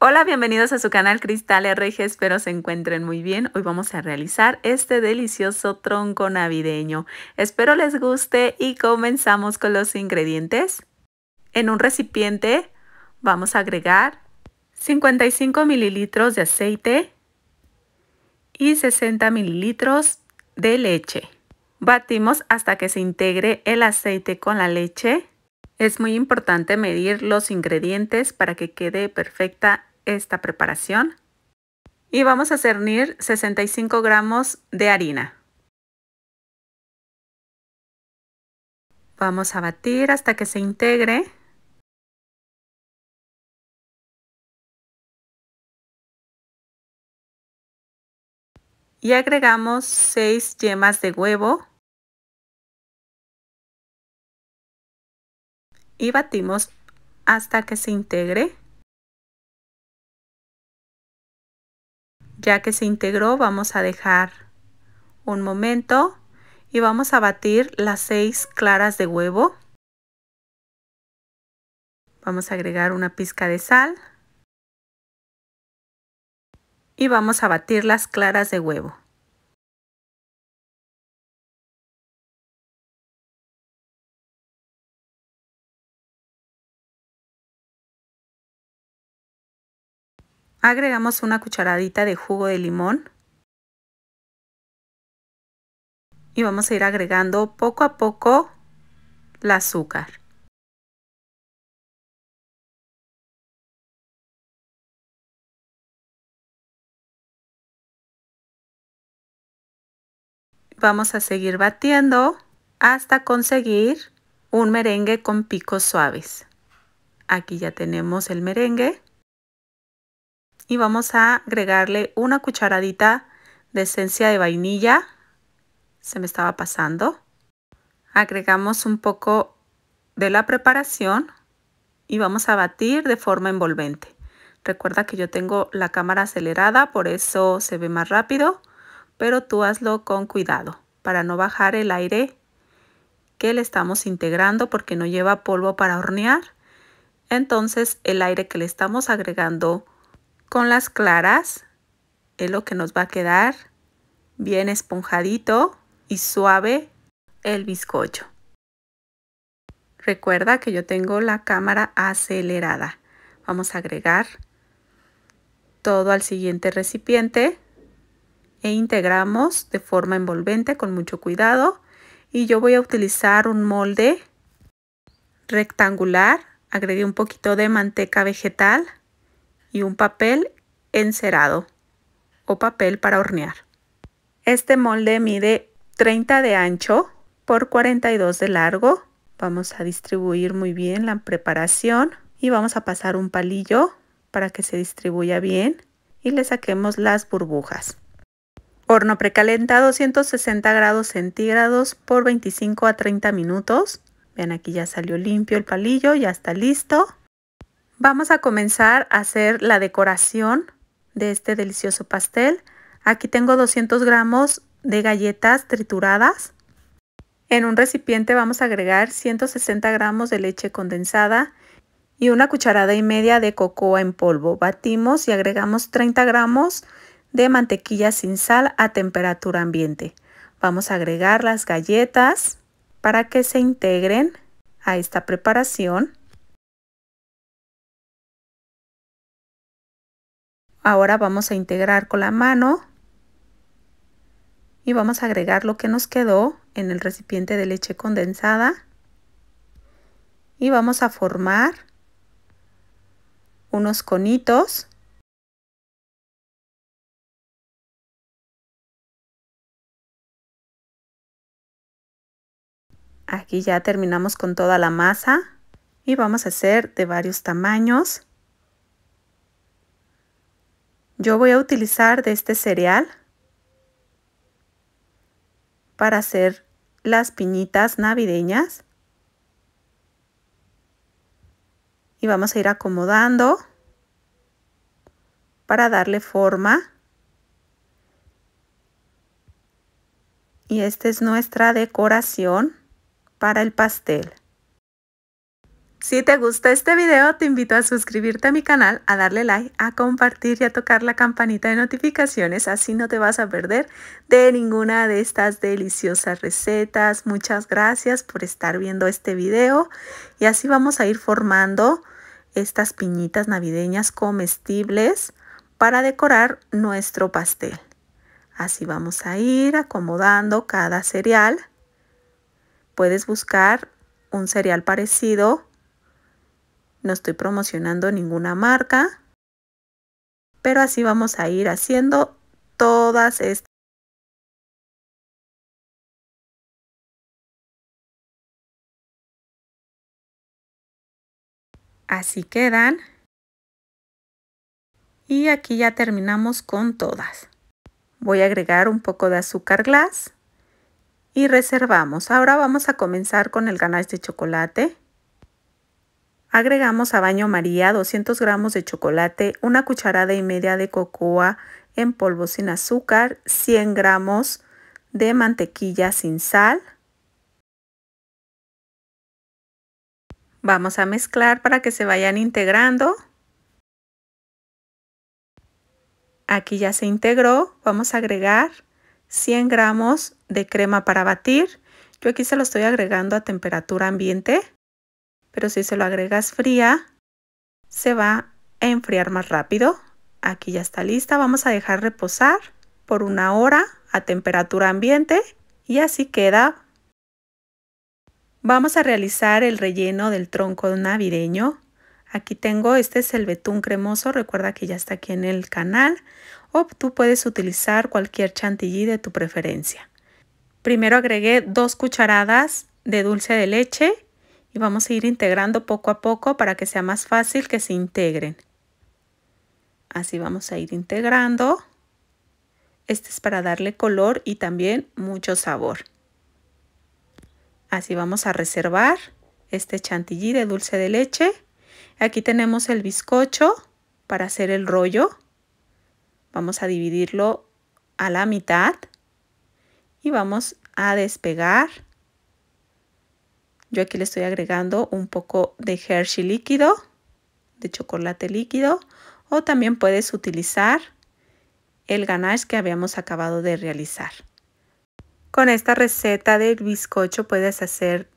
Hola, bienvenidos a su canal Cristal RG, espero se encuentren muy bien. Hoy vamos a realizar este delicioso tronco navideño. Espero les guste y comenzamos con los ingredientes. En un recipiente vamos a agregar 55 mililitros de aceite y 60 mililitros de leche. Batimos hasta que se integre el aceite con la leche. Es muy importante medir los ingredientes para que quede perfecta esta preparación. Y vamos a cernir 65 gramos de harina. Vamos a batir hasta que se integre. Y agregamos 6 yemas de huevo. Y batimos hasta que se integre. Ya que se integró, vamos a dejar un momento y vamos a batir las 6 claras de huevo. Vamos a agregar una pizca de sal. Y vamos a batir las claras de huevo. Agregamos una cucharadita de jugo de limón. Y vamos a ir agregando poco a poco el azúcar. Vamos a seguir batiendo hasta conseguir un merengue con picos suaves. Aquí ya tenemos el merengue y vamos a agregarle una cucharadita de esencia de vainilla. Se me estaba pasando. Agregamos un poco de la preparación y vamos a batir de forma envolvente. Recuerda que yo tengo la cámara acelerada, por eso se ve más rápido, pero tú hazlo con cuidado para no bajar el aire que le estamos integrando porque no lleva polvo para hornear. Entonces el aire que le estamos agregando con las claras es lo que nos va a quedar bien esponjadito y suave el bizcocho. Recuerda que yo tengo la cámara acelerada. Vamos a agregar todo al siguiente recipiente e integramos de forma envolvente con mucho cuidado. Y yo voy a utilizar un molde rectangular. Agregué un poquito de manteca vegetal y un papel encerado o papel para hornear. Este molde mide 30 de ancho por 42 de largo. Vamos a distribuir muy bien la preparación y vamos a pasar un palillo para que se distribuya bien y le saquemos las burbujas. Horno precalentado 160 grados centígrados por 25 a 30 minutos. Vean aquí ya salió limpio el palillo, ya está listo. Vamos a comenzar a hacer la decoración de este delicioso pastel. Aquí tengo 200 gramos de galletas trituradas. En un recipiente vamos a agregar 160 gramos de leche condensada y una cucharada y media de cocoa en polvo. Batimos y agregamos 30 gramos de mantequilla sin sal a temperatura ambiente. Vamos a agregar las galletas para que se integren a esta preparación. Ahora vamos a integrar con la mano y vamos a agregar lo que nos quedó en el recipiente de leche condensada y vamos a formar unos conitos Aquí ya terminamos con toda la masa y vamos a hacer de varios tamaños. Yo voy a utilizar de este cereal para hacer las piñitas navideñas. Y vamos a ir acomodando para darle forma. Y esta es nuestra decoración para el pastel. Si te gusta este video, te invito a suscribirte a mi canal, a darle like, a compartir y a tocar la campanita de notificaciones, así no te vas a perder de ninguna de estas deliciosas recetas. Muchas gracias por estar viendo este video y así vamos a ir formando estas piñitas navideñas comestibles para decorar nuestro pastel. Así vamos a ir acomodando cada cereal. Puedes buscar un cereal parecido no estoy promocionando ninguna marca, pero así vamos a ir haciendo todas estas. Así quedan. Y aquí ya terminamos con todas. Voy a agregar un poco de azúcar glass y reservamos. Ahora vamos a comenzar con el ganache de chocolate. Agregamos a baño María 200 gramos de chocolate, una cucharada y media de cocoa en polvo sin azúcar, 100 gramos de mantequilla sin sal. Vamos a mezclar para que se vayan integrando. Aquí ya se integró. Vamos a agregar 100 gramos de crema para batir. Yo aquí se lo estoy agregando a temperatura ambiente pero si se lo agregas fría, se va a enfriar más rápido. Aquí ya está lista, vamos a dejar reposar por una hora a temperatura ambiente y así queda. Vamos a realizar el relleno del tronco navideño. Aquí tengo, este es el betún cremoso, recuerda que ya está aquí en el canal o tú puedes utilizar cualquier chantilly de tu preferencia. Primero agregué dos cucharadas de dulce de leche y vamos a ir integrando poco a poco para que sea más fácil que se integren. Así vamos a ir integrando. Este es para darle color y también mucho sabor. Así vamos a reservar este chantilly de dulce de leche. Aquí tenemos el bizcocho para hacer el rollo. Vamos a dividirlo a la mitad y vamos a despegar yo aquí le estoy agregando un poco de Hershey líquido, de chocolate líquido, o también puedes utilizar el ganache que habíamos acabado de realizar. Con esta receta del bizcocho puedes hacer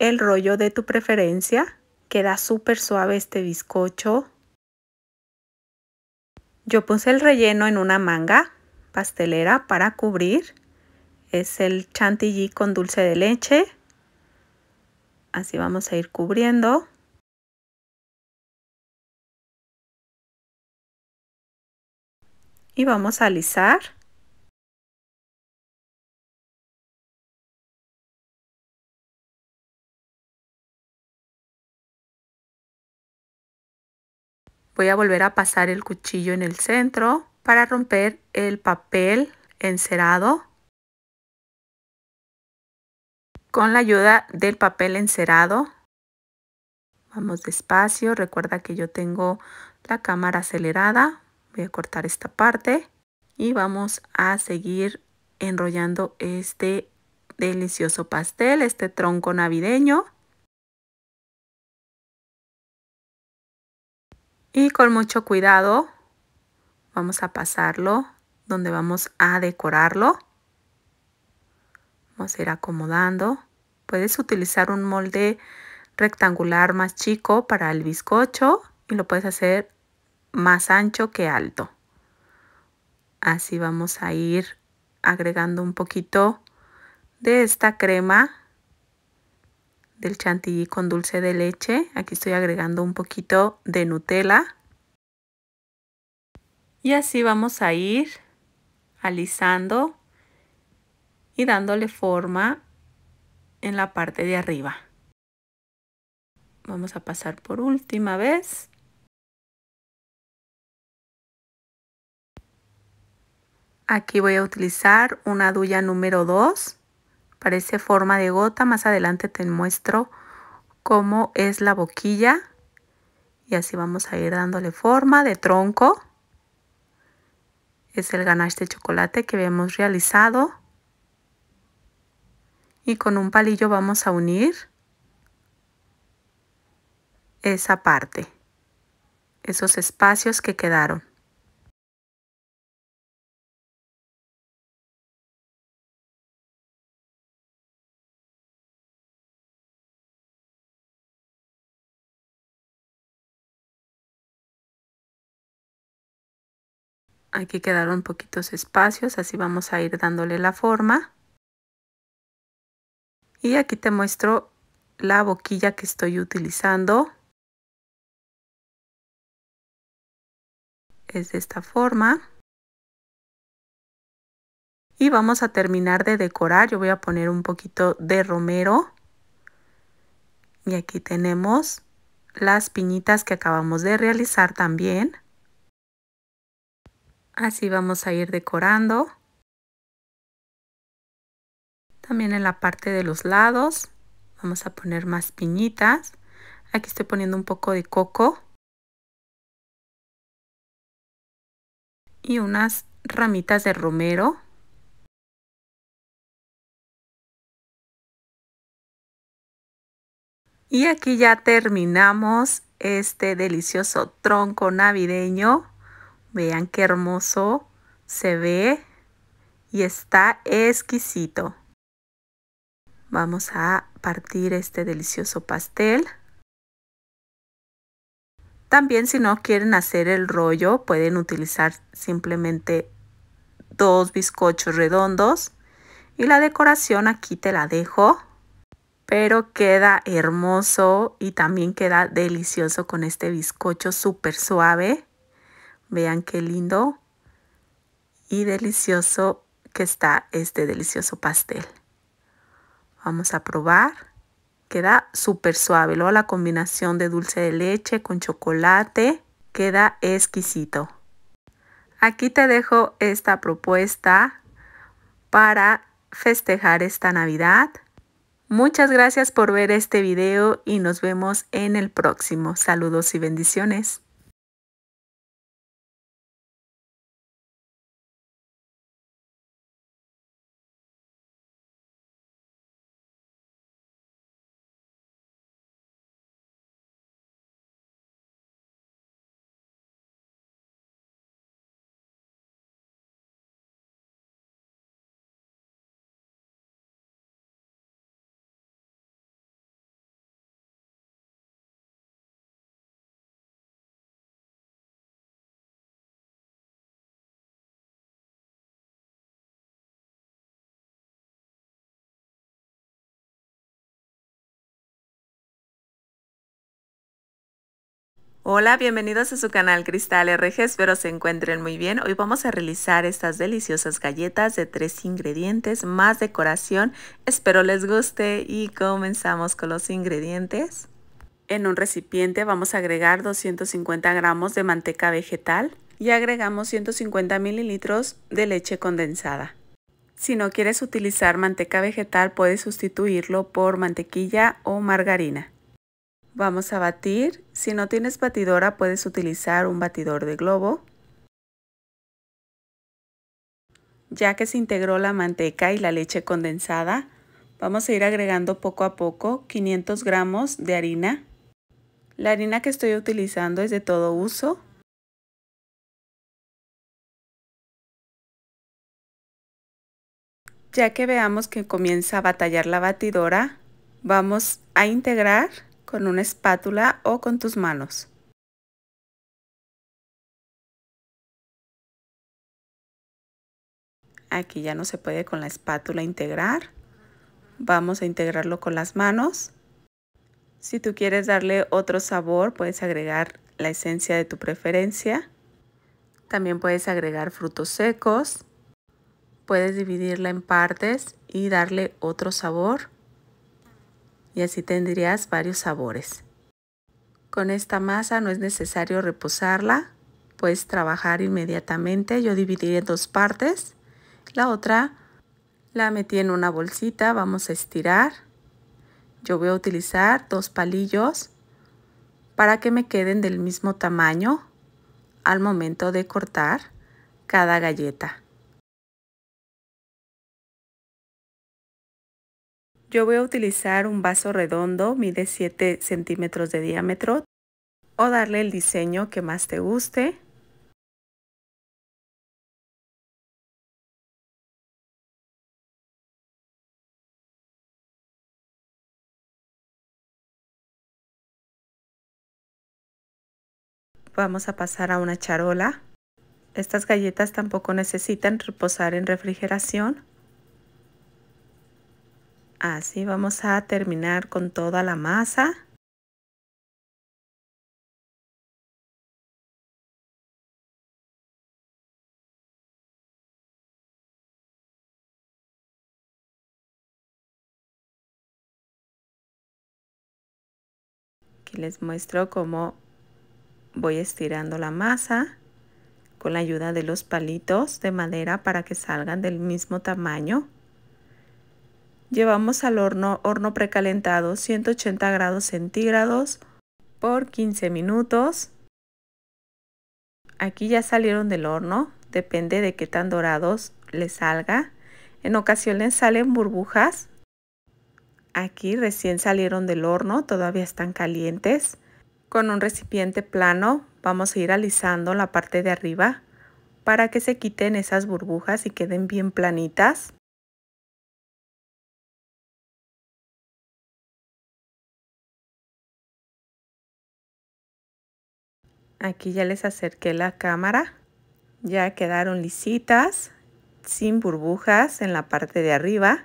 el rollo de tu preferencia. Queda súper suave este bizcocho. Yo puse el relleno en una manga pastelera para cubrir. Es el chantilly con dulce de leche, así vamos a ir cubriendo. Y vamos a alisar. Voy a volver a pasar el cuchillo en el centro para romper el papel encerado con la ayuda del papel encerado. Vamos despacio, recuerda que yo tengo la cámara acelerada. Voy a cortar esta parte y vamos a seguir enrollando este delicioso pastel, este tronco navideño. Y con mucho cuidado vamos a pasarlo donde vamos a decorarlo. Vamos a ir acomodando. Puedes utilizar un molde rectangular más chico para el bizcocho y lo puedes hacer más ancho que alto. Así vamos a ir agregando un poquito de esta crema del chantilly con dulce de leche. Aquí estoy agregando un poquito de Nutella. Y así vamos a ir alisando y dándole forma en la parte de arriba. Vamos a pasar por última vez. Aquí voy a utilizar una duya número 2. Parece forma de gota. Más adelante te muestro cómo es la boquilla. Y así vamos a ir dándole forma de tronco. Es el ganache de chocolate que habíamos realizado y con un palillo vamos a unir esa parte, esos espacios que quedaron. Aquí quedaron poquitos espacios, así vamos a ir dándole la forma. Y aquí te muestro la boquilla que estoy utilizando. Es de esta forma. Y vamos a terminar de decorar. Yo voy a poner un poquito de romero. Y aquí tenemos las piñitas que acabamos de realizar también. Así vamos a ir decorando. También en la parte de los lados vamos a poner más piñitas. Aquí estoy poniendo un poco de coco. Y unas ramitas de romero. Y aquí ya terminamos este delicioso tronco navideño. Vean qué hermoso se ve y está exquisito. Vamos a partir este delicioso pastel. También si no quieren hacer el rollo, pueden utilizar simplemente dos bizcochos redondos. Y la decoración aquí te la dejo, pero queda hermoso y también queda delicioso con este bizcocho súper suave. Vean qué lindo y delicioso que está este delicioso pastel. Vamos a probar. Queda súper suave. Luego la combinación de dulce de leche con chocolate queda exquisito. Aquí te dejo esta propuesta para festejar esta Navidad. Muchas gracias por ver este video y nos vemos en el próximo. Saludos y bendiciones. Hola, bienvenidos a su canal Cristal RG, espero se encuentren muy bien. Hoy vamos a realizar estas deliciosas galletas de tres ingredientes más decoración. Espero les guste y comenzamos con los ingredientes. En un recipiente vamos a agregar 250 gramos de manteca vegetal y agregamos 150 mililitros de leche condensada. Si no quieres utilizar manteca vegetal puedes sustituirlo por mantequilla o margarina. Vamos a batir. Si no tienes batidora puedes utilizar un batidor de globo. Ya que se integró la manteca y la leche condensada, vamos a ir agregando poco a poco 500 gramos de harina. La harina que estoy utilizando es de todo uso. Ya que veamos que comienza a batallar la batidora, vamos a integrar con una espátula o con tus manos. Aquí ya no se puede con la espátula integrar. Vamos a integrarlo con las manos. Si tú quieres darle otro sabor, puedes agregar la esencia de tu preferencia. También puedes agregar frutos secos. Puedes dividirla en partes y darle otro sabor y así tendrías varios sabores. Con esta masa no es necesario reposarla, puedes trabajar inmediatamente. Yo dividiré en dos partes. La otra la metí en una bolsita, vamos a estirar. Yo voy a utilizar dos palillos para que me queden del mismo tamaño al momento de cortar cada galleta. Yo voy a utilizar un vaso redondo, mide 7 centímetros de diámetro o darle el diseño que más te guste. Vamos a pasar a una charola. Estas galletas tampoco necesitan reposar en refrigeración. Así vamos a terminar con toda la masa. Aquí les muestro cómo voy estirando la masa con la ayuda de los palitos de madera para que salgan del mismo tamaño. Llevamos al horno, horno precalentado 180 grados centígrados por 15 minutos. Aquí ya salieron del horno, depende de qué tan dorados les salga. En ocasiones salen burbujas. Aquí recién salieron del horno, todavía están calientes. Con un recipiente plano vamos a ir alisando la parte de arriba para que se quiten esas burbujas y queden bien planitas. Aquí ya les acerqué la cámara. Ya quedaron lisitas, sin burbujas en la parte de arriba.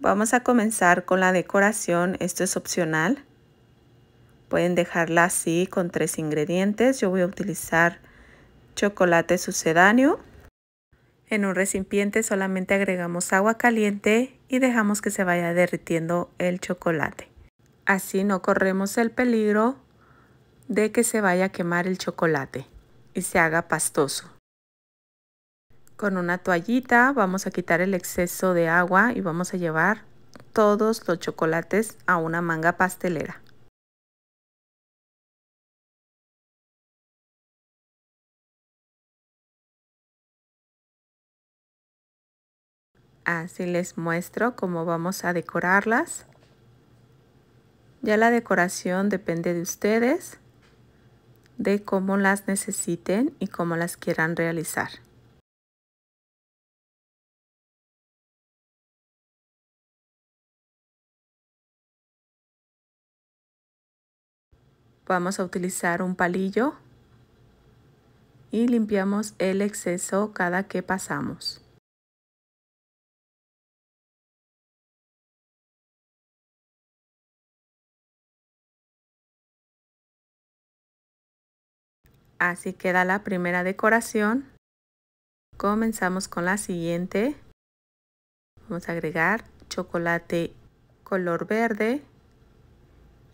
Vamos a comenzar con la decoración. Esto es opcional. Pueden dejarla así con tres ingredientes. Yo voy a utilizar chocolate sucedáneo. En un recipiente solamente agregamos agua caliente y dejamos que se vaya derritiendo el chocolate. Así no corremos el peligro de que se vaya a quemar el chocolate y se haga pastoso. Con una toallita vamos a quitar el exceso de agua y vamos a llevar todos los chocolates a una manga pastelera. Así les muestro cómo vamos a decorarlas. Ya la decoración depende de ustedes de cómo las necesiten y cómo las quieran realizar. Vamos a utilizar un palillo y limpiamos el exceso cada que pasamos. Así queda la primera decoración. Comenzamos con la siguiente. Vamos a agregar chocolate color verde.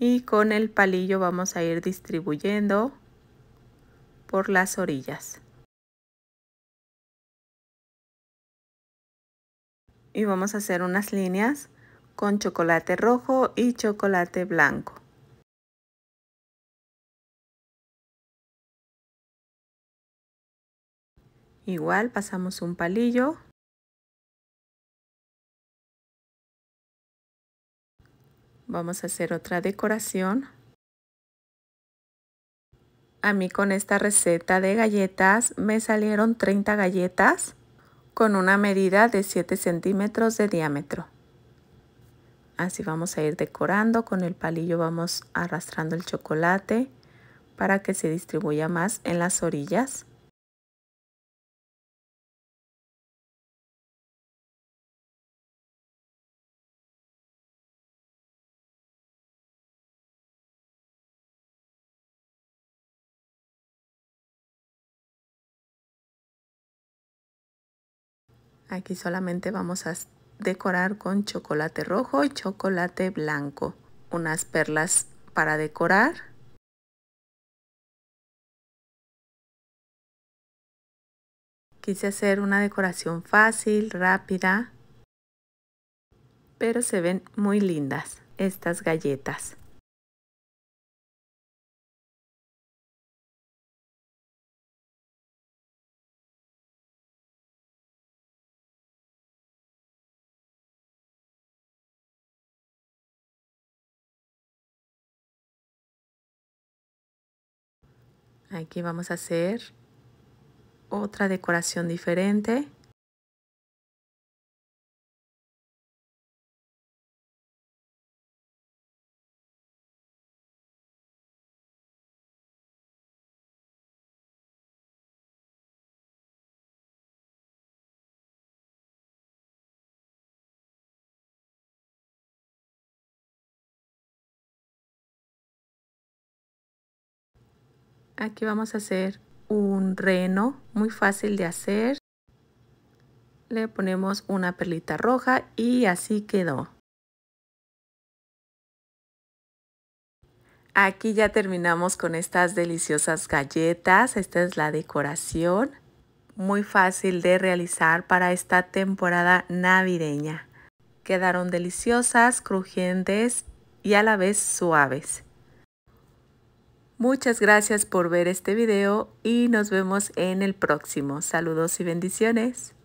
Y con el palillo vamos a ir distribuyendo por las orillas. Y vamos a hacer unas líneas con chocolate rojo y chocolate blanco. Igual pasamos un palillo. Vamos a hacer otra decoración. A mí con esta receta de galletas me salieron 30 galletas con una medida de 7 centímetros de diámetro. Así vamos a ir decorando, con el palillo vamos arrastrando el chocolate para que se distribuya más en las orillas. Aquí solamente vamos a decorar con chocolate rojo y chocolate blanco. Unas perlas para decorar. Quise hacer una decoración fácil, rápida, pero se ven muy lindas estas galletas. Aquí vamos a hacer otra decoración diferente. Aquí vamos a hacer un reno muy fácil de hacer. Le ponemos una perlita roja y así quedó. Aquí ya terminamos con estas deliciosas galletas. Esta es la decoración. Muy fácil de realizar para esta temporada navideña. Quedaron deliciosas, crujientes y a la vez suaves. Muchas gracias por ver este video y nos vemos en el próximo. Saludos y bendiciones.